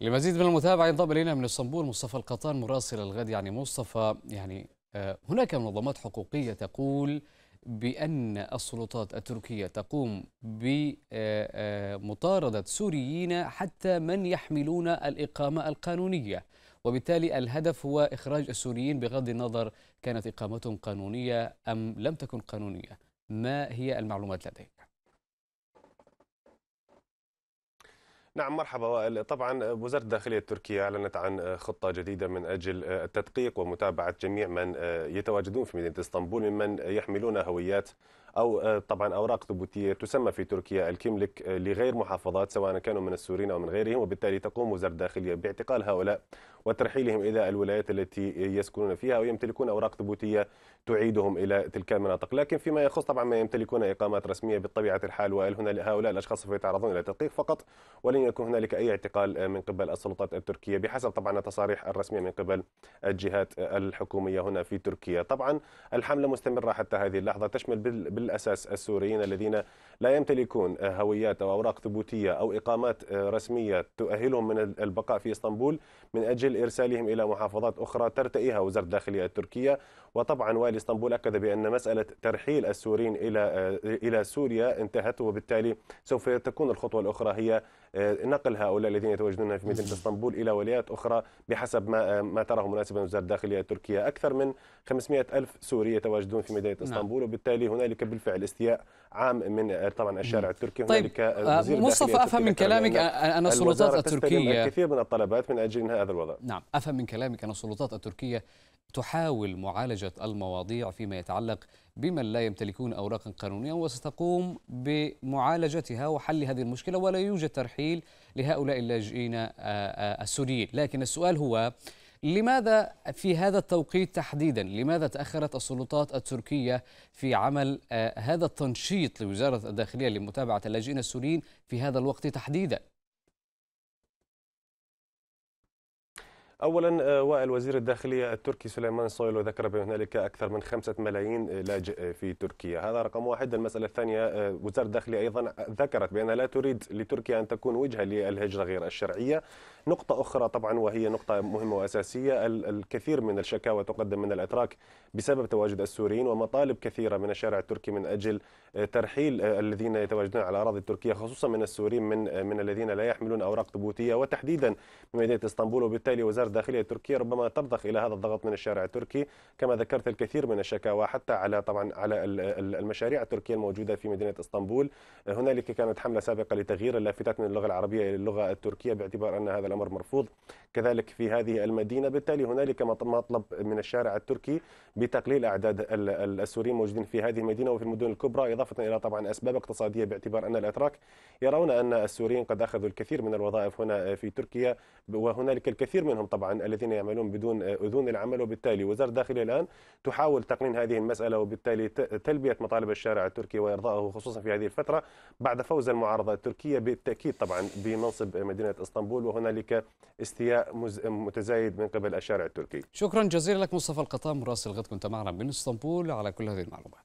لمزيد من المتابعه ينضم الينا من اسطنبول مصطفى القطان مراسل الغد يعني مصطفى يعني آه، هناك منظمات حقوقيه تقول بأن السلطات التركية تقوم بمطاردة آه، آه، سوريين حتى من يحملون الإقامة القانونية وبالتالي الهدف هو إخراج السوريين بغض النظر كانت إقامتهم قانونية أم لم تكن قانونية ما هي المعلومات لديك؟ نعم مرحبا وائل طبعا وزارة الداخلية التركية أعلنت عن خطة جديدة من أجل التدقيق ومتابعة جميع من يتواجدون في مدينة اسطنبول ممن يحملون هويات أو طبعا أوراق ثبوتية تسمى في تركيا الكملك لغير محافظات سواء كانوا من السوريين أو من غيرهم وبالتالي تقوم وزارة الداخلية باعتقال هؤلاء وترحيلهم إلى الولايات التي يسكنون فيها ويمتلكون أوراق ثبوتية تعيدهم إلى تلك المناطق لكن فيما يخص طبعا ما يمتلكون إقامات رسمية بطبيعة الحال وهؤلاء الأشخاص سوف يتعرضون إلى تدقيق فقط ولن يكون هنالك اي اعتقال من قبل السلطات التركيه بحسب طبعا التصاريح الرسميه من قبل الجهات الحكوميه هنا في تركيا طبعا الحمله مستمره حتى هذه اللحظه تشمل بالاساس السوريين الذين لا يمتلكون هويات او اوراق ثبوتيه او اقامات رسميه تؤهلهم من البقاء في اسطنبول من اجل ارسالهم الى محافظات اخرى ترتئيها وزاره الداخليه التركيه وطبعا والي اسطنبول اكد بان مساله ترحيل السوريين الى الى سوريا انتهت وبالتالي سوف تكون الخطوه الاخرى هي نقل هؤلاء الذين يتواجدون في مدينه اسطنبول الى ولايات اخرى بحسب ما ما تراه مناسبا وزاره الداخليه التركيه اكثر من 500 الف سوري يتواجدون في مدينه نعم. اسطنبول نعم. وبالتالي هنالك بالفعل استياء عام من آه، طبعا الشارع التركي طيب هنالك آه، آه، مصطفى افهم من كلامك ان السلطات التركيه كثير من الطلبات من اجل انهاء هذا الوضع نعم افهم من كلامك ان السلطات التركيه تحاول معالجة المواضيع فيما يتعلق بمن لا يمتلكون أوراقا قانونية وستقوم بمعالجتها وحل هذه المشكلة ولا يوجد ترحيل لهؤلاء اللاجئين السوريين لكن السؤال هو لماذا في هذا التوقيت تحديدا لماذا تأخرت السلطات التركية في عمل هذا التنشيط لوزارة الداخلية لمتابعة اللاجئين السوريين في هذا الوقت تحديدا اولا آه، وائل وزير الداخليه التركي سليمان صويلو ذكر بان هنالك اكثر من خمسة ملايين لاجئ آه، في تركيا هذا رقم واحد المساله الثانيه آه، وزاره الداخليه ايضا ذكرت بانها لا تريد لتركيا ان تكون وجهه للهجره غير الشرعيه نقطه اخرى طبعا وهي نقطه مهمه واساسيه الكثير من الشكاوى تقدم من الاتراك بسبب تواجد السوريين ومطالب كثيره من الشارع التركي من اجل ترحيل الذين يتواجدون على اراضي تركيا خصوصا من السوريين من من الذين لا يحملون اوراق ثبوتيه وتحديدا من مدينه اسطنبول وبالتالي وزاره الداخلية التركية ربما ترضخ إلى هذا الضغط من الشارع التركي كما ذكرت الكثير من الشكاوى حتى على طبعا على المشاريع التركية الموجودة في مدينة اسطنبول هنالك كانت حملة سابقة لتغيير اللافتات من اللغة العربية إلى اللغة التركية باعتبار أن هذا الأمر مرفوض كذلك في هذه المدينة بالتالي هنالك مطلب من الشارع التركي بتقليل أعداد السوريين الموجودين في هذه المدينة وفي المدن الكبرى إضافة إلى طبعا أسباب اقتصادية باعتبار أن الأتراك يرون أن السوريين قد أخذوا الكثير من الوظائف هنا في تركيا وهنالك الكثير منهم طبعا الذين يعملون بدون اذون العمل وبالتالي وزاره الداخليه الان تحاول تقنين هذه المساله وبالتالي تلبيه مطالب الشارع التركي وارضائه خصوصا في هذه الفتره بعد فوز المعارضه التركيه بالتاكيد طبعا بمنصب مدينه اسطنبول وهنالك استياء متزايد من قبل الشارع التركي. شكرا جزيلا لك مصطفى القطام مراسل غد كنت معنا من اسطنبول على كل هذه المعلومات.